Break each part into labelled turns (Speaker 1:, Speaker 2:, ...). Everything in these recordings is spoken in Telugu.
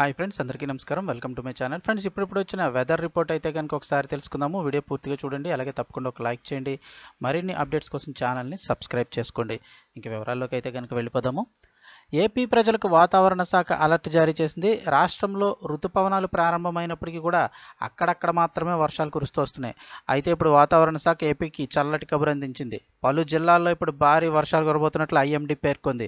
Speaker 1: హాయ్ ఫ్రెండ్స్ అందరికీ నమస్కారం welcome to my channel friends ఇప్పుడు వచ్చిన వెదర్ రిపోర్ట్ అయితే కనుక ఒకసారి తెలుసుకుందాము వీడియో పూర్తిగా చూడండి అలాగే తప్పకుండా ఒక లైక్ చేయండి మరిన్ని అప్డేట్స్ కోసం ఛానల్ని సబ్స్క్రైబ్ చేసుకోండి ఇంక వివరాల్లోకి అయితే కనుక వెళ్ళిపోదాము ఏపీ ప్రజలకు వాతావరణ శాఖ అలర్ట్ జారీ చేసింది రాష్ట్రంలో ఋతుపవనాలు ప్రారంభమైనప్పటికీ కూడా అక్కడక్కడ మాత్రమే వర్షాలు కురుస్తూ వస్తున్నాయి అయితే ఇప్పుడు వాతావరణ శాఖ ఏపీకి చల్లటి కబురు అందించింది పలు జిల్లాల్లో ఇప్పుడు భారీ వర్షాలు కురబోతున్నట్లు ఐఎండీ పేర్కొంది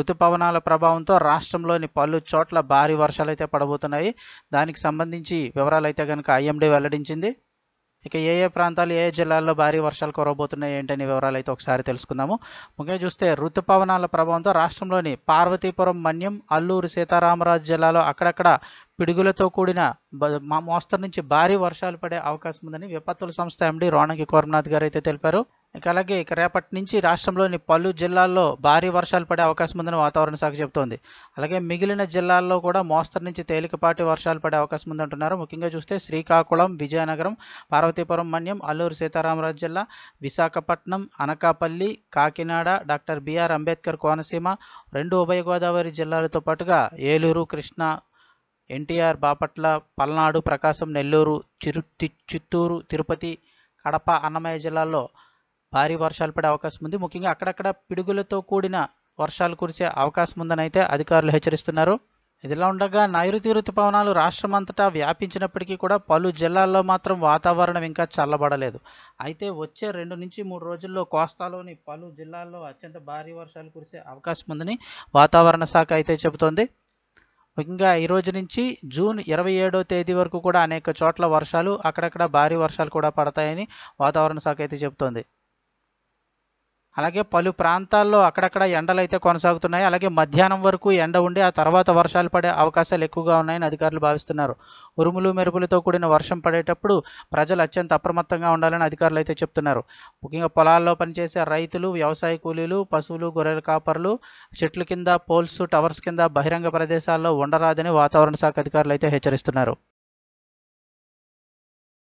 Speaker 1: ఋతుపవనాల ప్రభావంతో రాష్ట్రంలోని పలు చోట్ల భారీ వర్షాలు అయితే పడబోతున్నాయి దానికి సంబంధించి వివరాలు అయితే కనుక ఐఎండీ వెల్లడించింది ఇక ఏ ఏ ప్రాంతాలు ఏ జిల్లాల్లో భారీ వర్షాలు కురవబోతున్నాయి ఏంటనే వివరాలు అయితే ఒకసారి తెలుసుకుందాము ముఖ్యంగా చూస్తే రుతుపవనాల ప్రభావంతో రాష్ట్రంలోని పార్వతీపురం మన్యం అల్లూరు సీతారామరాజు జిల్లాలో అక్కడక్కడ పిడుగులతో కూడిన మోస్తరు నుంచి భారీ వర్షాలు పడే అవకాశం ఉందని విపత్తుల సంస్థ ఎండి రోణకి కోరమనాథ్ గారు అయితే తెలిపారు ఇక అలాగే ఇక రేపటి నుంచి రాష్ట్రంలోని పలు జిల్లాల్లో భారీ వర్షాలు పడే అవకాశం ఉందని వాతావరణ శాఖ చెబుతోంది అలాగే మిగిలిన జిల్లాల్లో కూడా మోస్తరు నుంచి తేలికపాటి వర్షాలు పడే అవకాశం ఉందంటున్నారు ముఖ్యంగా చూస్తే శ్రీకాకుళం విజయనగరం పార్వతీపురం మన్యం అల్లూరు సీతారామరాజు జిల్లా విశాఖపట్నం అనకాపల్లి కాకినాడ డాక్టర్ బిఆర్ అంబేద్కర్ కోనసీమ రెండు ఉభయ గోదావరి జిల్లాలతో పాటుగా ఏలూరు కృష్ణా ఎన్టీఆర్ బాపట్ల పల్నాడు ప్రకాశం నెల్లూరు చిరు చిత్తూరు తిరుపతి కడప అన్నమయ్య జిల్లాల్లో భారీ వర్షాలు పడే అవకాశం ఉంది ముఖ్యంగా అక్కడక్కడ పిడుగులతో కూడిన వర్షాలు కురిసే అవకాశం ఉందని అయితే అధికారులు హెచ్చరిస్తున్నారు ఇదిలా ఉండగా నైరుతి ఋతుపవనాలు రాష్ట్రమంతటా వ్యాపించినప్పటికీ కూడా పలు జిల్లాల్లో మాత్రం వాతావరణం ఇంకా చల్లబడలేదు అయితే వచ్చే రెండు నుంచి మూడు రోజుల్లో కోస్తాలోని పలు జిల్లాల్లో అత్యంత భారీ వర్షాలు కురిసే అవకాశం ఉందని వాతావరణ శాఖ అయితే చెబుతోంది ముఖ్యంగా ఈ రోజు నుంచి జూన్ ఇరవై ఏడో తేదీ వరకు కూడా అనేక చోట్ల వర్షాలు అక్కడక్కడ భారీ వర్షాలు కూడా పడతాయని వాతావరణ శాఖ అయితే చెబుతోంది అలాగే పలు ప్రాంతాల్లో అక్కడక్కడ ఎండలు అయితే కొనసాగుతున్నాయి అలాగే మధ్యాహ్నం వరకు ఎండ ఉండి ఆ తర్వాత వర్షాలు పడే అవకాశాలు ఎక్కువగా ఉన్నాయని అధికారులు భావిస్తున్నారు ఉరుములు మెరుపులతో కూడిన వర్షం పడేటప్పుడు ప్రజలు అత్యంత అప్రమత్తంగా ఉండాలని అధికారులు అయితే చెప్తున్నారు ముఖ్యంగా పొలాల్లో పనిచేసే రైతులు వ్యవసాయ కూలీలు పశువులు గొర్రెల కాపర్లు చెట్ల కింద పోల్స్ టవర్స్ కింద బహిరంగ ప్రదేశాల్లో ఉండరాదని వాతావరణ శాఖ అధికారులు అయితే హెచ్చరిస్తున్నారు